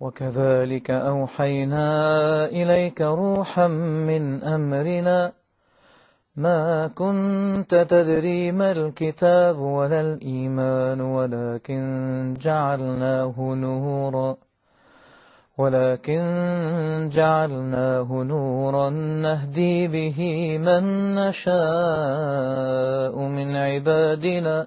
وكذلك أوحينا إليك روحا من أمرنا ما كنت تدري ما الكتاب ولا الإيمان ولكن جعلناه نورا ولكن جعلناه نورا نهدي به من نشاء من عبادنا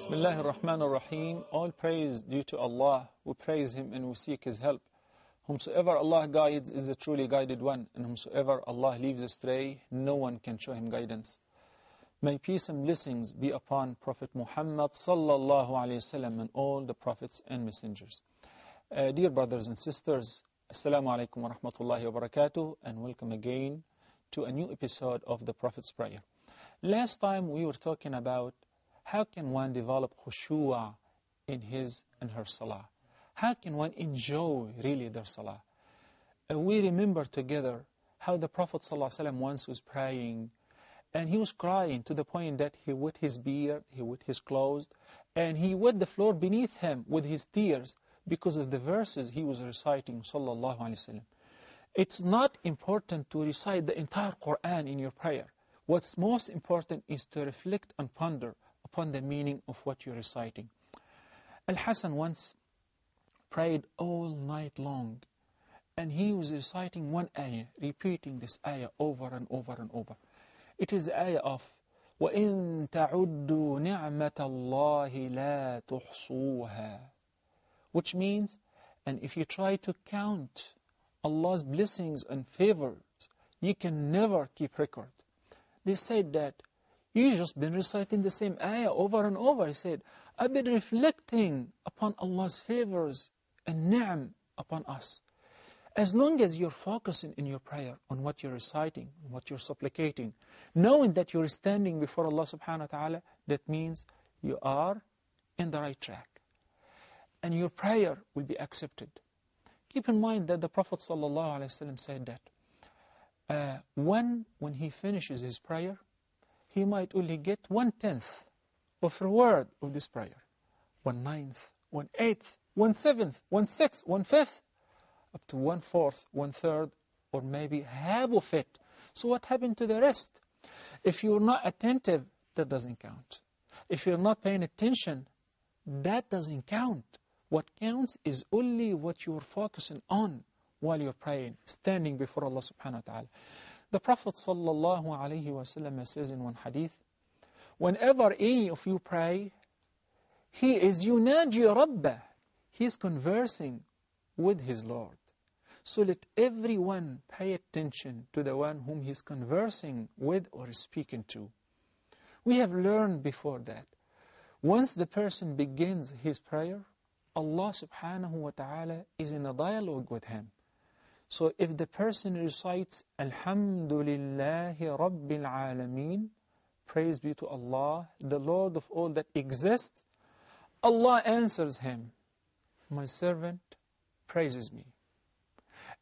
Bismillah ar-Rahman ar-Rahim. All praise due to Allah. We praise Him and we seek His help. Whomsoever Allah guides is a truly guided one, and whomsoever Allah leaves astray, no one can show him guidance. May peace and blessings be upon Prophet Muhammad sallallahu alayhi wasallam and all the prophets and messengers. Uh, dear brothers and sisters, Assalamu alaikum wa rahmatullahi wa barakatuh, and welcome again to a new episode of the Prophet's Prayer. Last time we were talking about how can one develop khushu'ah in his and her salah? How can one enjoy really their salah? And we remember together how the Prophet ﷺ once was praying and he was crying to the point that he wet his beard, he wet his clothes, and he wet the floor beneath him with his tears because of the verses he was reciting, sallallahu wasallam. It's not important to recite the entire Quran in your prayer. What's most important is to reflect and ponder upon the meaning of what you're reciting. Al-Hasan once prayed all night long and he was reciting one ayah, repeating this ayah over and over and over. It is the ayah of وَإِن تَعُدُّوا نِعْمَةَ اللَّهِ لَا تُحْصُوهَا Which means, and if you try to count Allah's blessings and favors, you can never keep record. They said that you have just been reciting the same ayah over and over. He said, I've been reflecting upon Allah's favors and ni'am upon us. As long as you're focusing in your prayer on what you're reciting, what you're supplicating, knowing that you're standing before Allah subhanahu wa ta'ala, that means you are in the right track. And your prayer will be accepted. Keep in mind that the Prophet wasallam said that uh, when, when he finishes his prayer, he might only get one-tenth of reward of this prayer. One-ninth, one-eighth, one-seventh, one-sixth, one-fifth, up to one-fourth, one-third, or maybe half of it. So what happened to the rest? If you're not attentive, that doesn't count. If you're not paying attention, that doesn't count. What counts is only what you're focusing on while you're praying, standing before Allah subhanahu wa ta'ala. The Prophet ﷺ says in one hadith, whenever any of you pray, he is yunaji rabbah, he is conversing with his Lord. So let everyone pay attention to the one whom he is conversing with or speaking to. We have learned before that. Once the person begins his prayer, Allah subhanahu wa ta'ala is in a dialogue with him. So if the person recites Alhamdulillahi Rabbil Alameen, praise be to Allah, the Lord of all that exists, Allah answers him, my servant praises me.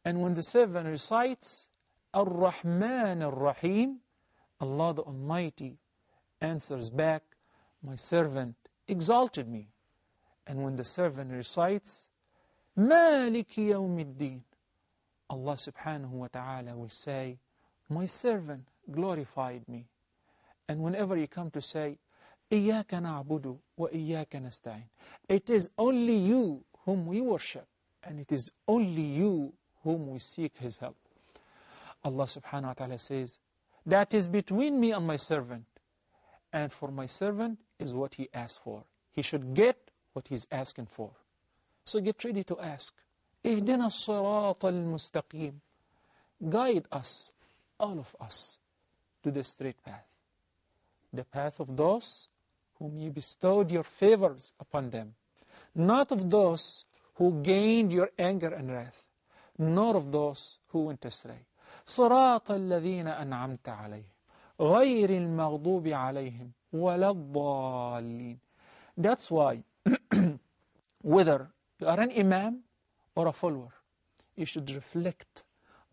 And when the servant recites Ar-Rahman Ar-Rahim, Allah the Almighty answers back, my servant exalted me. And when the servant recites Maliki Yawmiddin, Allah subhanahu wa ta'ala will say, My servant glorified me. And whenever you come to say, إِيَّاكَ نَعْبُدُ وَإِيَّاكَ نَسْتَعِينَ It is only you whom we worship, and it is only you whom we seek His help. Allah subhanahu wa ta'ala says, That is between me and my servant. And for my servant is what he asks for. He should get what he's asking for. So get ready to ask. اهدنا الصراط المستقيم guide us all of us to the straight path the path of those whom you bestowed your favors upon them not of those who gained your anger and wrath nor of those who went astray صراط الذين أنعمت عليهم غير المغضوب عليهم ولا الضالين That's why whether you are an imam or a follower, you should reflect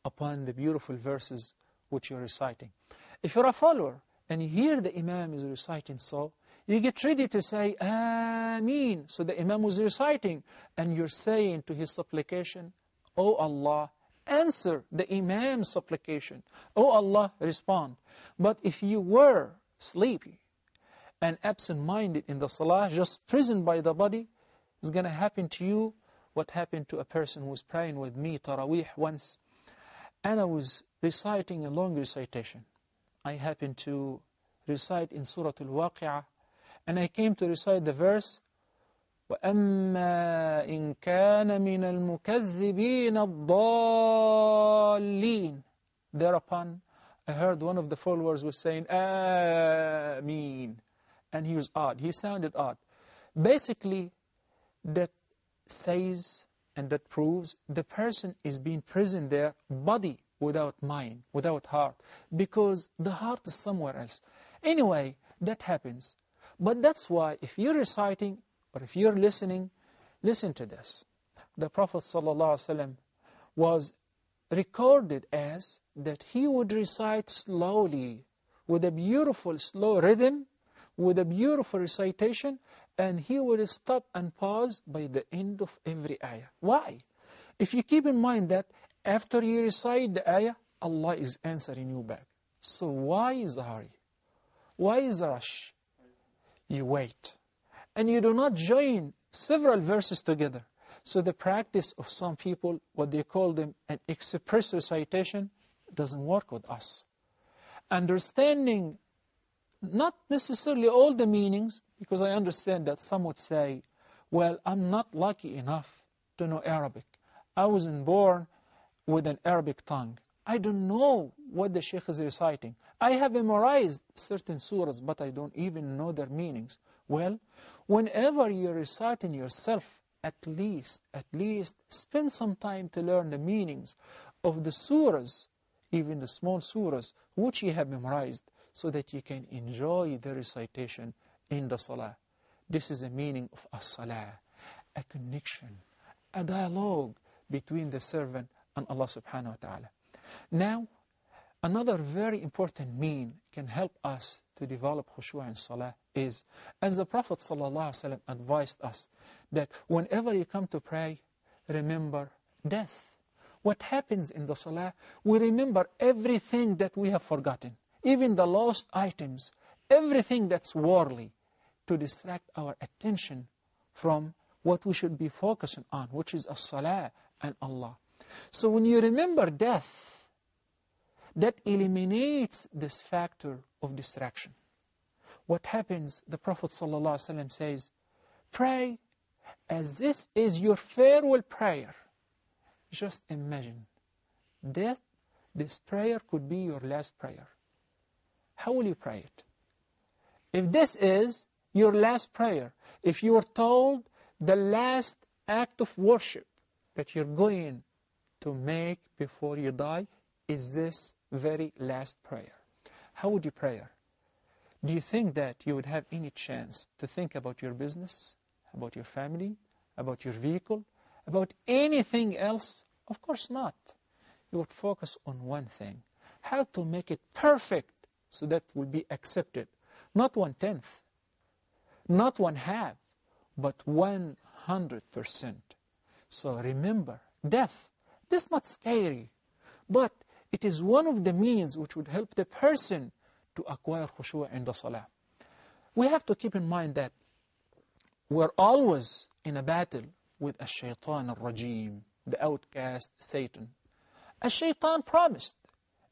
upon the beautiful verses which you're reciting. If you're a follower and you hear the Imam is reciting so, you get ready to say, Ameen. So the Imam was reciting, and you're saying to his supplication, O oh Allah, answer the Imam's supplication. O oh Allah, respond. But if you were sleepy and absent-minded in the Salah, just prisoned by the body, it's going to happen to you what happened to a person who was praying with me Taraweeh once, and I was reciting a long recitation. I happened to recite in Surah Al-Waqi'ah, and I came to recite the verse, وَأَمَّا إِن كَانَ مِنَ الْمُكَذِّبِينَ الضَّالِّينَ Thereupon, I heard one of the followers was saying, Ameen. And he was odd. He sounded odd. Basically, that says and that proves the person is being present there, body without mind, without heart, because the heart is somewhere else. Anyway, that happens. But that's why if you're reciting or if you're listening, listen to this. The Prophet ﷺ was recorded as that he would recite slowly with a beautiful slow rhythm, with a beautiful recitation, and he will stop and pause by the end of every ayah. Why? If you keep in mind that after you recite the ayah, Allah is answering you back. So why is hurry? Why is rush? You wait. And you do not join several verses together. So the practice of some people, what they call them an express recitation, doesn't work with us. Understanding not necessarily all the meanings, because I understand that some would say, well, I'm not lucky enough to know Arabic. I wasn't born with an Arabic tongue. I don't know what the Sheikh is reciting. I have memorized certain surahs, but I don't even know their meanings. Well, whenever you're reciting yourself, at least, at least, spend some time to learn the meanings of the surahs, even the small surahs, which you have memorized so that you can enjoy the recitation in the salah. This is the meaning of as-salah, a connection, a dialogue between the servant and Allah subhanahu wa ta'ala. Now, another very important mean can help us to develop khushu' and salah is, as the Prophet ﷺ advised us, that whenever you come to pray, remember death. What happens in the salah, we remember everything that we have forgotten even the lost items, everything that's worldly, to distract our attention from what we should be focusing on, which is as-salah and Allah. So when you remember death, that eliminates this factor of distraction. What happens, the Prophet ﷺ says, pray as this is your farewell prayer. Just imagine, death, this prayer could be your last prayer. How will you pray it? If this is your last prayer, if you are told the last act of worship that you're going to make before you die is this very last prayer. How would you pray? Do you think that you would have any chance to think about your business, about your family, about your vehicle, about anything else? Of course not. You would focus on one thing, how to make it perfect so that will be accepted. Not one tenth, not one half, but 100%. So remember, death, this is not scary, but it is one of the means which would help the person to acquire khushu' in the salah. We have to keep in mind that we're always in a battle with a shaytan al-rajim, the outcast Satan. A shaytan promised,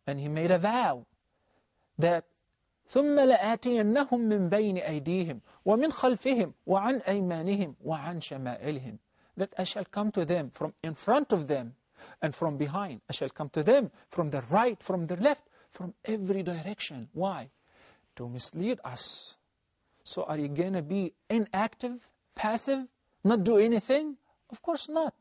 and he made a vow that ثم لآتينهم من بين أيديهم ومن خلفهم وعن أيمانهم وعن شمائلهم that I shall come to them from in front of them and from behind. I shall come to them from the right, from the left, from every direction. Why? To mislead us. So are you going to be inactive, passive, not do anything? Of course not.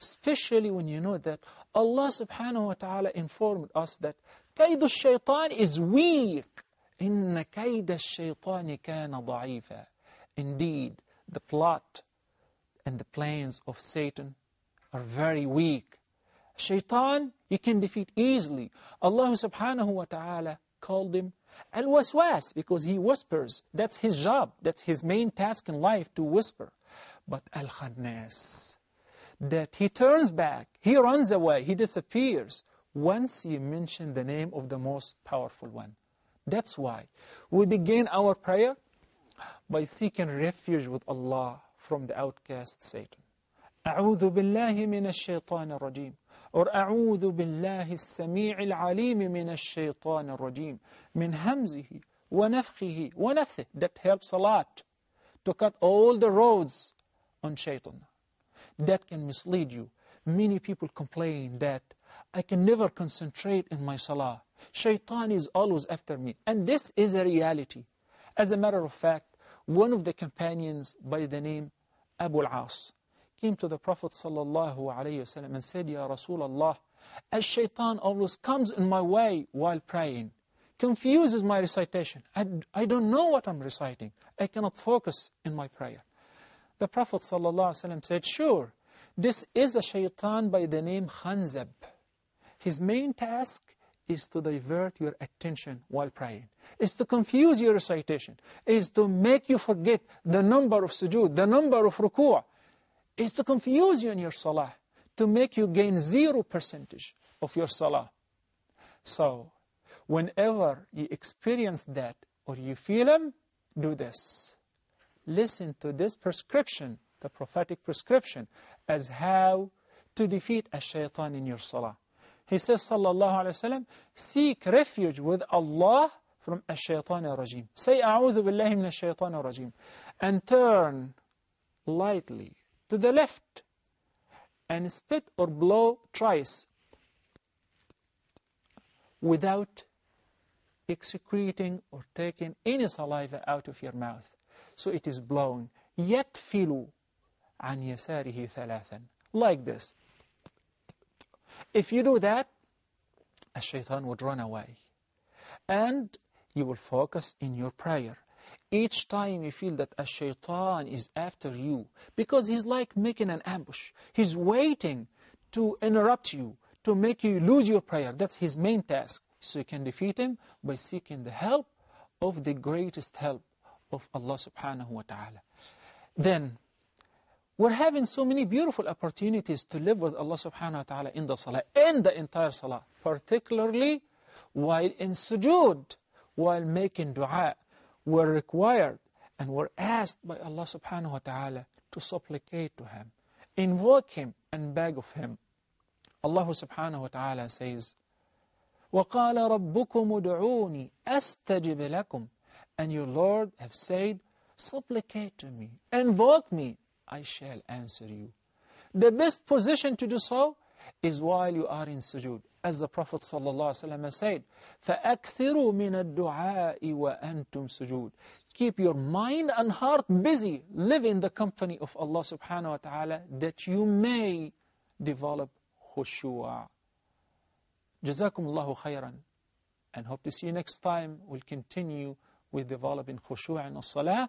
Especially when you know that Allah subhanahu wa ta'ala informed us that كيد الشيطان is weak إن كيد الشيطان كان ضعيفا Indeed, the plot and the plans of Satan are very weak. Shaitan, you can defeat easily. Allah subhanahu wa ta'ala called him al-waswas because he whispers. That's his job. That's his main task in life to whisper. But al-khannas, that he turns back, he runs away, he disappears once you mention the name of the most powerful one. That's why we begin our prayer by seeking refuge with Allah from the outcast Satan. أعوذ بالله من الشيطان الرجيم or أعوذ بالله السميع العليم من الشيطان الرجيم من همزه ونفخه ونفثه that helps a lot to cut all the roads on shaitan that can mislead you many people complain that I can never concentrate in my salah. Shaitan is always after me. And this is a reality. As a matter of fact, one of the companions by the name Abu al-As came to the Prophet sallallahu alayhi wasallam and said, Ya Rasulullah, as shaitan always comes in my way while praying, confuses my recitation. I, I don't know what I'm reciting. I cannot focus in my prayer. The Prophet sallallahu alayhi wasallam said, sure, this is a shaitan by the name Khanzab. His main task is to divert your attention while praying, is to confuse your recitation, is to make you forget the number of sujood, the number of rukuah. is to confuse you in your salah, to make you gain zero percentage of your salah. So, whenever you experience that or you feel them, do this. Listen to this prescription, the prophetic prescription, as how to defeat a shaitan in your salah. He says, sallallahu alayhi wa sallam, seek refuge with Allah from ash-shaytan rajim. Say, a'udhu billahi min ash-shaytan rajim. And turn lightly to the left and spit or blow thrice without excreting or taking any saliva out of your mouth. So it is blown. Yet filu an yasarihi thalathan. Like this. If you do that, a shaitan would run away. And you will focus in your prayer. Each time you feel that a shaitan is after you, because he's like making an ambush. He's waiting to interrupt you, to make you lose your prayer. That's his main task. So you can defeat him by seeking the help of the greatest help of Allah subhanahu wa ta'ala. Then, we're having so many beautiful opportunities to live with Allah subhanahu wa ta'ala in the salah, in the entire salah, particularly while in sujood, while making dua. We're required and we're asked by Allah subhanahu wa ta'ala to supplicate to Him, invoke Him and beg of Him. Allah subhanahu wa ta'ala says, وَقَالَ رَبُّكُمُ دُعُونِي أَسْتَجِبِ لَكُمْ And your Lord have said, supplicate to me, invoke me, I shall answer you. The best position to do so is while you are in sujood. As the Prophet ﷺ said, فَأَكْثِرُوا مِنَ الدُّعَاءِ وَأَنْتُمْ سُجُودٌ Keep your mind and heart busy. Live in the company of Allah subhanahu wa ta'ala that you may develop khushu'a. جزاكم الله خيرا and hope to see you next time. We'll continue with developing khushu' in as-salah.